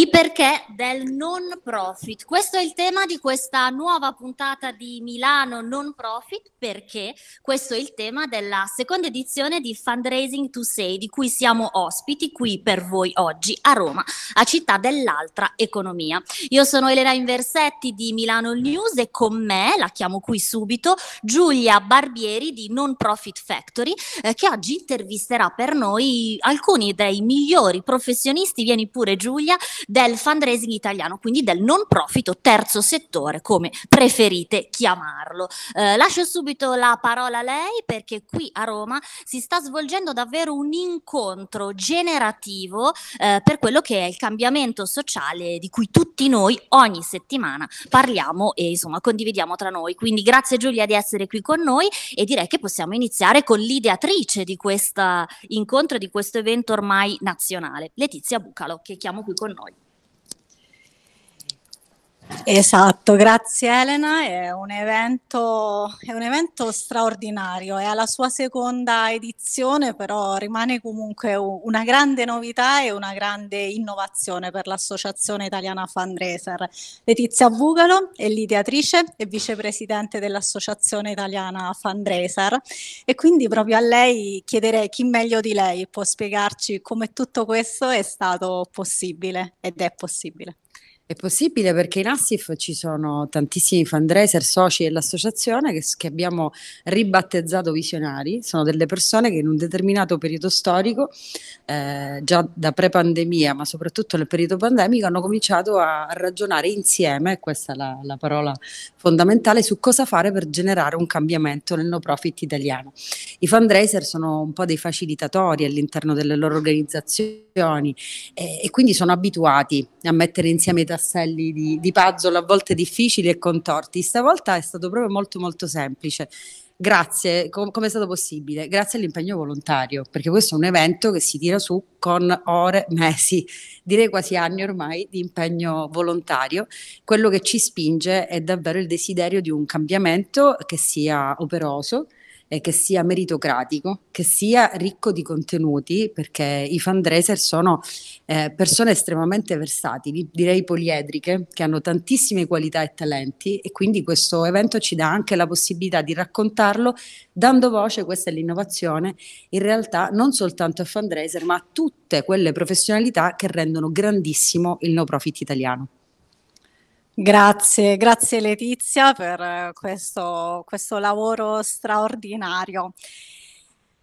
I perché del non profit. Questo è il tema di questa nuova puntata di Milano Non Profit perché questo è il tema della seconda edizione di Fundraising to Say di cui siamo ospiti qui per voi oggi a Roma, a Città dell'Altra Economia. Io sono Elena Inversetti di Milano News e con me, la chiamo qui subito, Giulia Barbieri di Non Profit Factory eh, che oggi intervisterà per noi alcuni dei migliori professionisti, vieni pure Giulia, del fundraising italiano, quindi del non profit o terzo settore, come preferite chiamarlo. Eh, lascio subito la parola a lei perché qui a Roma si sta svolgendo davvero un incontro generativo eh, per quello che è il cambiamento sociale di cui tutti noi ogni settimana parliamo e insomma condividiamo tra noi. Quindi grazie Giulia di essere qui con noi e direi che possiamo iniziare con l'ideatrice di questo incontro, di questo evento ormai nazionale, Letizia Bucalo, che chiamo qui con noi. Esatto, grazie Elena, è un, evento, è un, evento, straordinario, è alla sua seconda edizione, però rimane comunque una grande novità e una grande innovazione per l'Associazione Italiana Fundraiser. Letizia Vugalo è l'ideatrice e vicepresidente dell'Associazione Italiana Fundraiser e quindi proprio a lei chiederei chi meglio di lei può spiegarci come tutto questo è stato possibile ed è possibile. È possibile perché in Assif ci sono tantissimi fundraiser, soci dell'associazione che, che abbiamo ribattezzato visionari, sono delle persone che in un determinato periodo storico, eh, già da pre-pandemia ma soprattutto nel periodo pandemico, hanno cominciato a, ragionare insieme, questa è la, la, parola fondamentale, su cosa fare per generare un cambiamento nel no profit italiano. I fundraiser sono un po' dei facilitatori all'interno delle loro organizzazioni e, eh, e quindi sono abituati a mettere insieme i tasselli di, di puzzle a volte difficili e contorti. Stavolta è stato proprio molto molto semplice. Grazie, com- come è stato possibile? Grazie all'impegno volontario, perché questo è un evento che si tira su con ore, mesi, direi quasi anni ormai di impegno volontario. Quello che ci spinge è davvero il desiderio di un cambiamento che sia operoso, eh, che sia meritocratico, che sia ricco di contenuti, perché i fundraiser sono eh, persone estremamente versatili, direi poliedriche, che hanno tantissime qualità e talenti e quindi questo evento ci dà anche la possibilità di raccontarlo dando voce, questa è l'innovazione, in realtà non soltanto a fundraiser ma a tutte quelle professionalità che rendono grandissimo il no profit italiano. Grazie, grazie Letizia per questo, questo lavoro straordinario.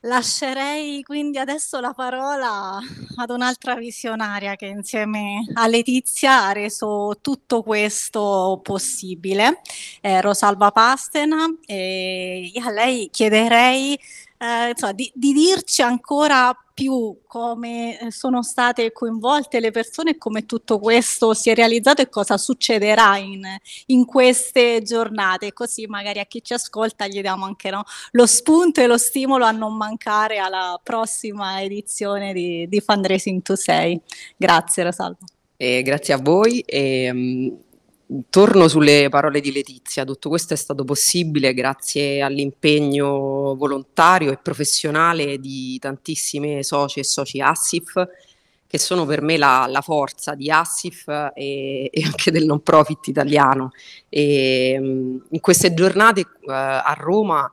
Lascerei quindi adesso la parola ad un'altra visionaria che insieme a Letizia ha reso tutto questo possibile, eh, Rosalba Pastena, e a lei chiederei eh, insomma, di, di dirci ancora più come eh, sono state coinvolte le persone e come tutto questo si è realizzato e cosa succederà in, in queste giornate. Così magari a chi ci ascolta gli diamo anche no, lo spunto e lo stimolo a non mancare alla prossima edizione di, di Fundraising to 6. Grazie Rosalba. Eh, grazie a voi. E, um torno sulle parole di Letizia, tutto questo è stato possibile grazie all'impegno volontario e professionale di tantissime soci e soci ASSIF, che sono per me la, la forza di ASSIF e, e, anche del non profit italiano. E, in queste giornate uh, a Roma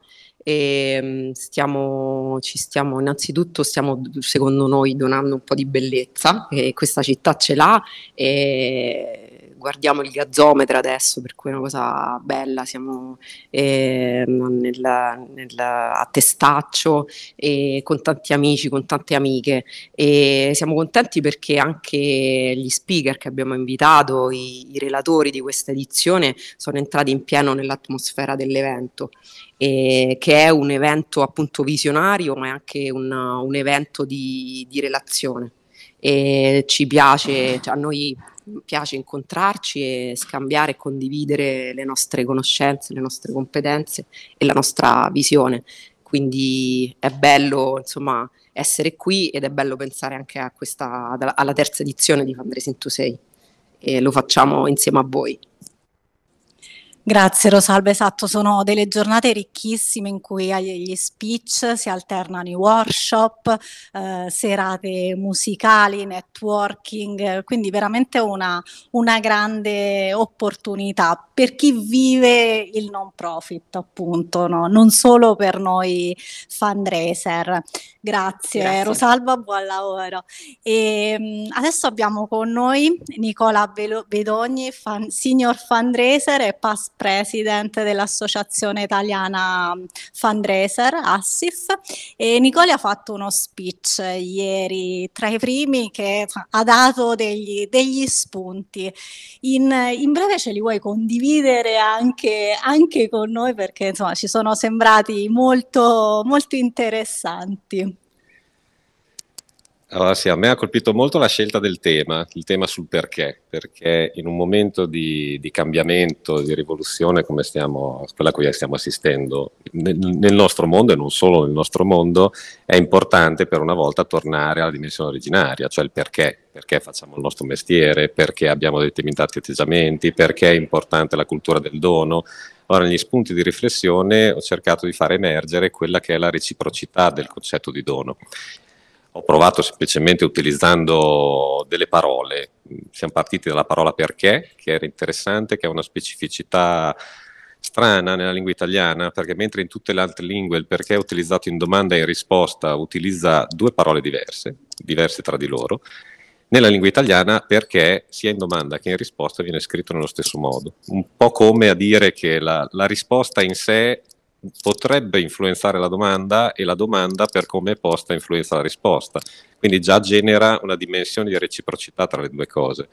e ehm, stiamo, ci stiamo innanzitutto stiamo secondo noi donando un po' di bellezza e questa città ce l'ha e guardiamo il gazzometro adesso, per cui è una cosa bella, siamo eh, nella, nella, a testaccio eh, con tanti amici, con tante amiche e siamo contenti perché anche gli speaker che abbiamo invitato, i, i relatori di questa edizione sono entrati in pieno nell'atmosfera dell'evento eh, che è un evento appunto visionario ma è anche un, un evento di, di relazione. E ci piace, cioè a noi piace incontrarci e scambiare e condividere le nostre conoscenze, le nostre competenze e la nostra visione. Quindi è bello insomma, essere qui ed è bello pensare anche questa, alla terza edizione di Fandresin to 6 e lo facciamo insieme a voi. Grazie Rosalba, esatto, sono delle giornate ricchissime in cui agli speech si alternano i workshop, eh, serate musicali, networking, quindi veramente una, una, grande opportunità per chi vive il non profit appunto, no? non solo per noi fundraiser. Grazie, Grazie. Rosalba, buon lavoro. E, ehm, adesso abbiamo con noi Nicola Bedogni, fan, senior fundraiser e passport president dell'Associazione Italiana Fundraiser, ASSIF, e Nicole ha fatto uno speech ieri tra i primi che ha dato degli, degli spunti. In, in, breve ce li vuoi condividere anche, anche con noi perché insomma, ci sono sembrati molto, molto interessanti. Allora sì, a me ha colpito molto la scelta del tema, il tema sul perché, perché in un momento di, di cambiamento, di rivoluzione come stiamo, quella a cui stiamo assistendo nel, nel, nostro mondo e non solo nel nostro mondo, è importante per una volta tornare alla dimensione originaria, cioè il perché, perché facciamo il nostro mestiere, perché abbiamo determinati atteggiamenti, perché è importante la cultura del dono. Allora, negli spunti di riflessione ho cercato di far emergere quella che è la reciprocità del concetto di dono ho provato semplicemente utilizzando delle parole. Siamo partiti dalla parola perché, che era interessante, che ha una specificità strana nella lingua italiana, perché mentre in tutte le altre lingue il perché è utilizzato in domanda e in risposta utilizza due parole diverse, diverse tra di loro, nella lingua italiana perché sia in domanda che in risposta viene scritto nello stesso modo, un po' come a dire che la, la risposta in sé potrebbe influenzare la domanda e la domanda per come è posta influenza la risposta. Quindi già genera una dimensione di reciprocità tra le due cose.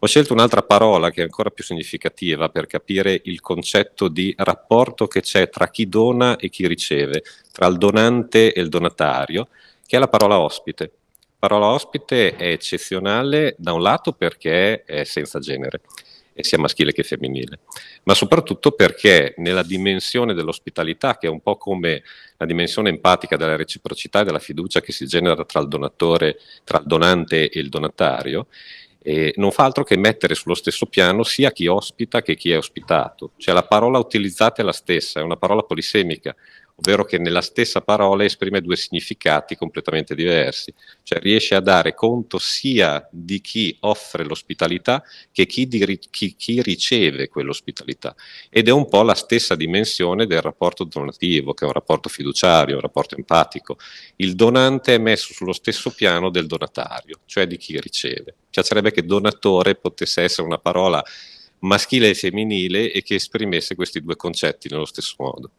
Ho scelto un'altra parola che è ancora più significativa per capire il concetto di rapporto che c'è tra chi dona e chi riceve, tra il donante e il donatario, che è la parola ospite. La parola ospite è eccezionale da un lato perché è senza genere sia maschile che femminile, ma soprattutto perché nella dimensione dell'ospitalità, che è un po' come la dimensione empatica della reciprocità e della fiducia che si genera tra il donatore, tra il donante e il donatario, eh, non fa altro che mettere sullo stesso piano sia chi ospita che chi è ospitato, cioè la parola utilizzata è la stessa, è una parola polisemica, ovvero che nella stessa parola esprime due significati completamente diversi, cioè riesce a dare conto sia di chi offre l'ospitalità che chi, di, chi, chi riceve quell'ospitalità ed è un po' la stessa dimensione del rapporto donativo, che è un rapporto fiduciario, un rapporto empatico. Il donante è messo sullo stesso piano del donatario, cioè di chi riceve. Piacerebbe che donatore potesse essere una parola maschile e femminile e che esprimesse questi due concetti nello stesso modo.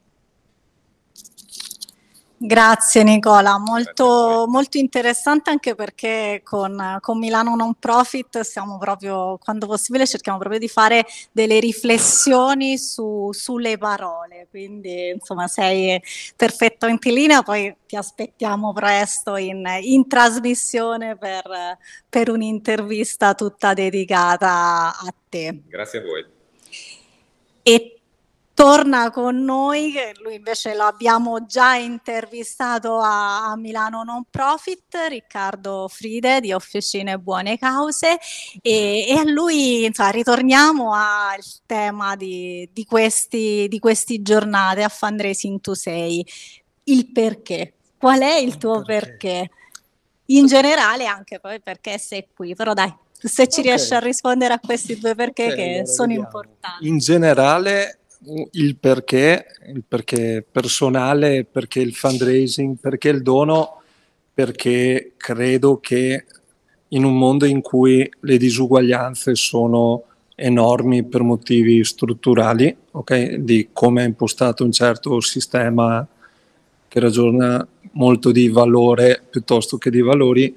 Grazie Nicola, molto, molto, interessante anche perché con, con, Milano Non Profit siamo proprio, quando possibile, cerchiamo proprio di fare delle riflessioni su, sulle parole, quindi insomma sei perfetto in linea, poi ti aspettiamo presto in, in trasmissione per, per un'intervista tutta dedicata a te. Grazie a voi. E torna con noi, lui invece lo abbiamo già intervistato a, a Milano Non Profit, Riccardo Fride di Officine Buone Cause e, e a lui insomma, ritorniamo al tema di, di, questi, di queste giornate a Fundraising to 6, il perché, qual è il tuo perché? perché? In generale anche poi perché sei qui, però dai, se ci okay. riesci a rispondere a questi due perché okay, che allora sono vediamo. importanti. In generale il perché, il perché personale, perché il fundraising, perché il dono, perché credo che in un mondo in cui le disuguaglianze sono enormi per motivi strutturali, okay? di come è impostato un certo sistema che ragiona molto di valore piuttosto che di valori,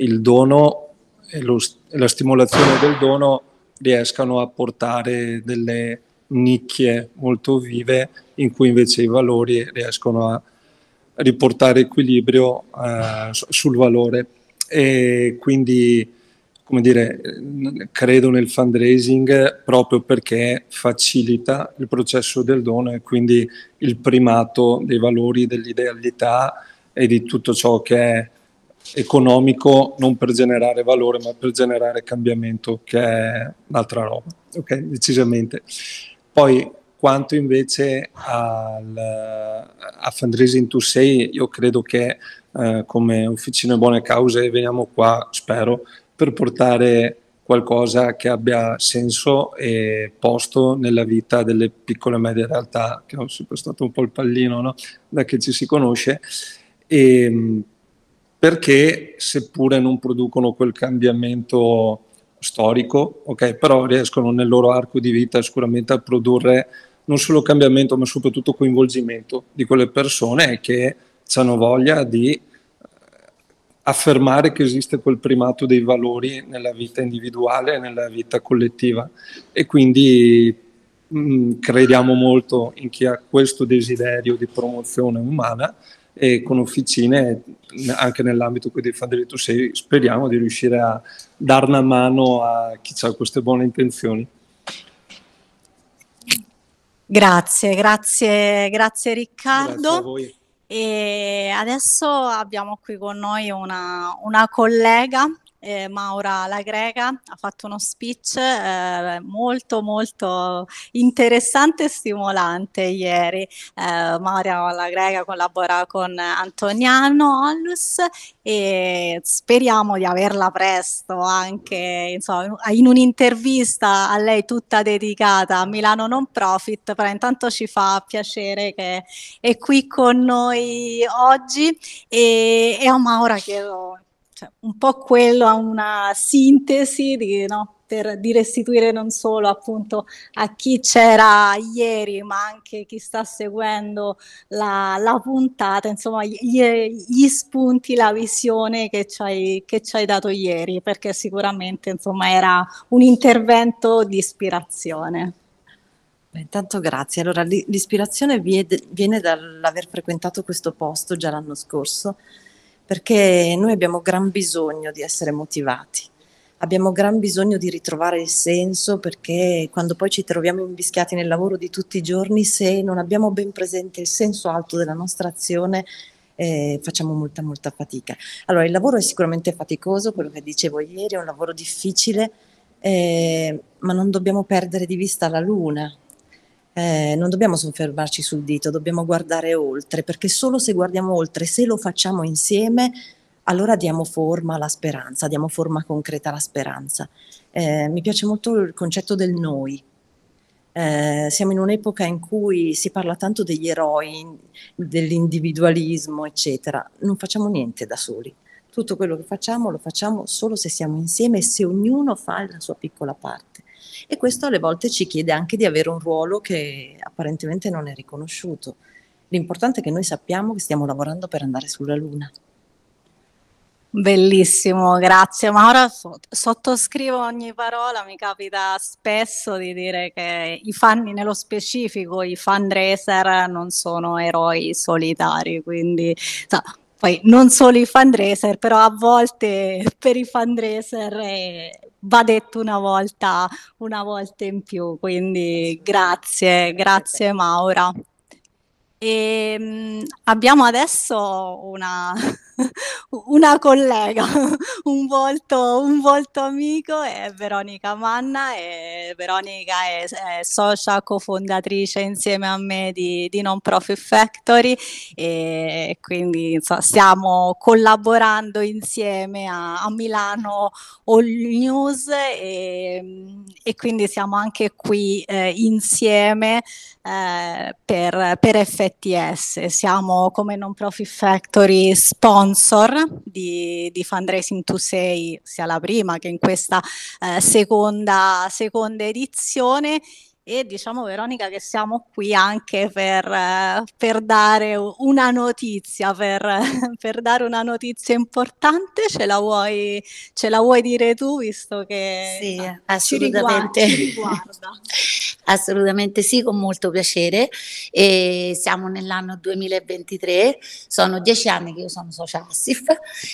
il dono e, lo, e la stimolazione del dono riescano a portare delle nicchie molto vive in cui invece i valori riescono a riportare equilibrio eh, sul valore e quindi come dire, credo nel fundraising proprio perché facilita il processo del dono e quindi il primato dei valori, dell'idealità e di tutto ciò che è economico non per generare valore ma per generare cambiamento che è un'altra roba. Ok, decisamente. Poi quanto invece al, a Fundraising to say, io credo che eh, come Officina Buone Cause veniamo qua, spero, per portare qualcosa che abbia senso e posto nella vita delle piccole e medie realtà, che è sempre stato un po' il pallino no? da che ci si conosce, e, ehm, perché seppure non producono quel cambiamento storico, okay? però riescono nel loro arco di vita sicuramente a produrre non solo cambiamento ma soprattutto coinvolgimento di quelle persone che hanno voglia di eh, affermare che esiste quel primato dei valori nella vita individuale e nella vita collettiva e quindi mh, mm, crediamo molto in chi ha questo desiderio di promozione umana e con officine anche nell'ambito dei fan delle speriamo di riuscire a dare una mano a chi ha queste buone intenzioni. Grazie, grazie, grazie Riccardo. Grazie e adesso abbiamo qui con noi una, una collega eh, Maura La Greca ha fatto uno speech eh, molto molto interessante e stimolante ieri. Eh, Maura La Greca collabora con Antoniano Ollus e speriamo di averla presto anche insomma, in un'intervista a lei tutta dedicata a Milano Non Profit, però intanto ci fa piacere che è qui con noi oggi e, e a Maura chiedo cioè, un po' quello a una sintesi di, no, per, di restituire non solo appunto a chi c'era ieri, ma anche chi sta seguendo la, la puntata, insomma, gli, gli, spunti, la visione che ci, hai, che ci hai dato ieri, perché sicuramente insomma era un intervento di ispirazione. intanto grazie. Allora, l'ispirazione viene dall'aver frequentato questo posto già l'anno scorso perché noi abbiamo gran bisogno di essere motivati, abbiamo gran bisogno di ritrovare il senso perché quando poi ci troviamo invischiati nel lavoro di tutti i giorni, se non abbiamo ben presente il senso alto della nostra azione, eh, facciamo molta molta fatica. Allora il lavoro è sicuramente faticoso, quello che dicevo ieri, è un lavoro difficile, eh, ma non dobbiamo perdere di vista la luna, eh, non dobbiamo soffermarci sul dito, dobbiamo guardare oltre, perché solo se guardiamo oltre, se lo facciamo insieme, allora diamo forma alla speranza, diamo forma concreta alla speranza. Eh, mi piace molto il concetto del noi. Eh, siamo in un'epoca in cui si parla tanto degli eroi, dell'individualismo, eccetera. Non facciamo niente da soli. Tutto quello che facciamo lo facciamo solo se siamo insieme e se ognuno fa la sua piccola parte e questo alle volte ci chiede anche di avere un ruolo che apparentemente non è riconosciuto. L'importante è che noi sappiamo che stiamo lavorando per andare sulla Luna. Bellissimo, grazie. Ma ora so- sottoscrivo ogni parola, mi capita spesso di dire che i fan, nello specifico, i fundraiser non sono eroi solitari, quindi so, poi non solo i fundraiser, però a volte per i fundraiser eh, va detto una volta, una volta in più, quindi grazie, grazie Maura. E ehm, mh, abbiamo adesso una, una collega, un volto, un volto, amico, è Veronica Manna. E Veronica è, è socia cofondatrice insieme a me di, di Non Profit Factory e quindi insomma, stiamo collaborando insieme a, a Milano All News e, ehm, e, quindi siamo anche qui eh, insieme eh, per, per effettuare ZTS, siamo come non profit factory sponsor di, di Fundraising to Say, sia la prima che in questa eh, seconda, seconda edizione e diciamo Veronica che siamo qui anche per, eh, per dare una notizia, per, per, dare una notizia importante, ce la vuoi, ce la vuoi dire tu visto che sì, assolutamente. Ci riguarda. Ci riguarda. Assolutamente sì, con molto piacere. E siamo nell'anno 2023, sono dieci anni che io sono socia ASSIF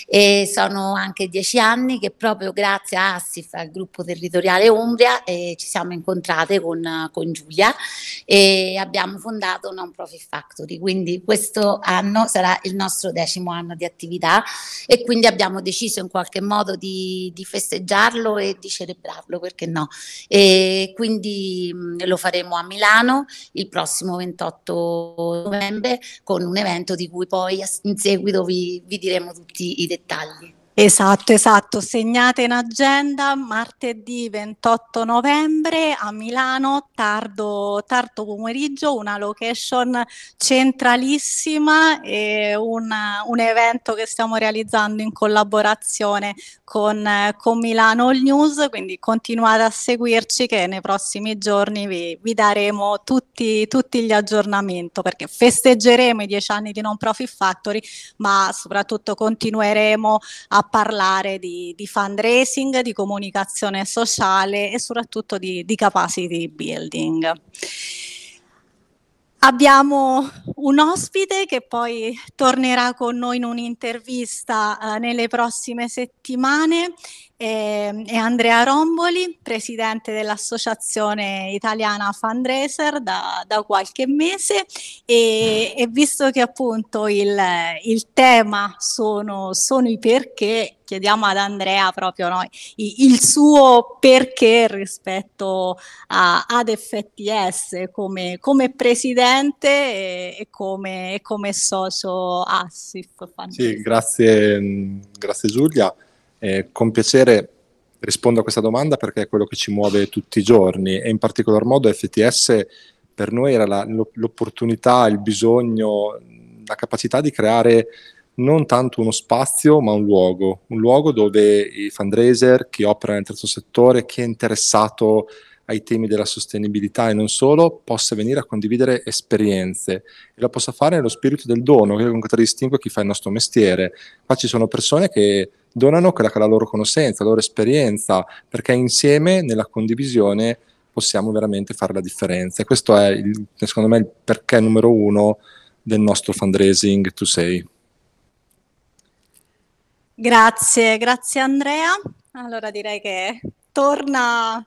e sono anche dieci anni che proprio grazie a ASSIF, al gruppo territoriale Umbria, eh, ci siamo incontrate con, con, Giulia e abbiamo fondato Non Profit Factory. Quindi questo anno sarà il nostro decimo anno di attività e quindi abbiamo deciso in qualche modo di, di festeggiarlo e di celebrarlo, perché no? E quindi lo faremo a Milano il prossimo 28 novembre con un evento di cui poi in seguito vi, vi diremo tutti i dettagli. Esatto, esatto, segnate in agenda martedì 28 novembre a Milano, tardo, tardo pomeriggio, una location centralissima e una, un evento che stiamo realizzando in collaborazione con, con Milano All News, quindi continuate a seguirci che nei prossimi giorni vi, vi daremo tutti, tutti gli aggiornamenti perché festeggeremo i dieci anni di Non Profit Factory ma soprattutto continueremo a parlare di, di, fundraising, di comunicazione sociale e soprattutto di, di capacity building. Abbiamo un ospite che poi tornerà con noi in un'intervista eh, nelle prossime settimane e, ehm, e Andrea Romboli, presidente dell'Associazione Italiana Fundraiser da, da qualche mese e, e, visto che appunto il, il tema sono, sono, i perché, chiediamo ad Andrea proprio noi il suo perché rispetto a, ad FTS come, come presidente e, e, come, e, come, socio ASSIF. Sì, grazie, mm, grazie Giulia. Eh, con piacere rispondo a questa domanda perché è quello che ci muove tutti i giorni e in particolar modo FTS per noi era la, l'opportunità, il bisogno, la capacità di creare non tanto uno spazio ma un luogo, un luogo dove i fundraiser, chi opera nel terzo settore, chi è interessato ai temi della sostenibilità e non solo, possa venire a condividere esperienze e lo possa fare nello spirito del dono, che è quello contraddistingue chi fa il nostro mestiere. Qua ci sono persone che donano quella che è la loro conoscenza, la loro esperienza, perché insieme nella condivisione possiamo veramente fare la differenza. E questo è, il, secondo me, il perché numero uno del nostro fundraising to say. Grazie, grazie Andrea. Allora direi che torna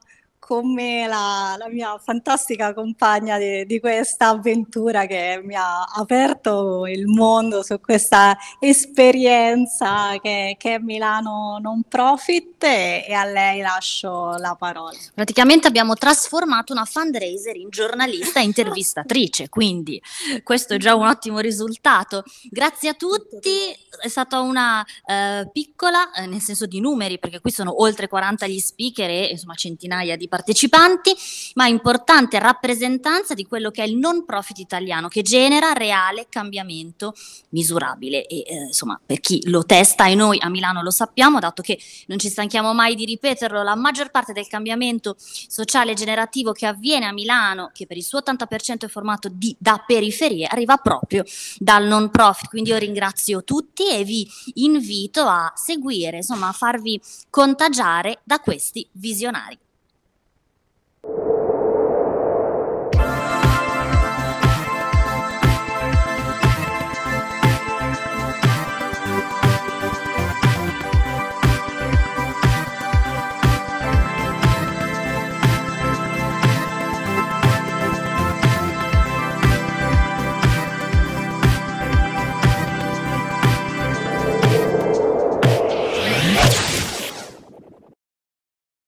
con me la, la mia fantastica compagna di, di, questa avventura che mi ha aperto il mondo su questa esperienza che, che è Milano Non Profit e, e, a lei lascio la parola. Praticamente abbiamo trasformato una fundraiser in giornalista e intervistatrice, quindi questo è già un ottimo risultato. Grazie a tutti, è stata una eh, piccola, eh, nel senso di numeri, perché qui sono oltre 40 gli speaker e insomma centinaia di partecipanti partecipanti, ma importante rappresentanza di quello che è il non profit italiano che genera reale cambiamento misurabile e eh, insomma per chi lo testa e noi a Milano lo sappiamo, dato che non ci stanchiamo mai di ripeterlo, la maggior parte del cambiamento sociale generativo che avviene a Milano, che per il suo 80% è formato di, da periferie, arriva proprio dal non profit. Quindi io ringrazio tutti e vi invito a seguire, insomma a farvi contagiare da questi visionari.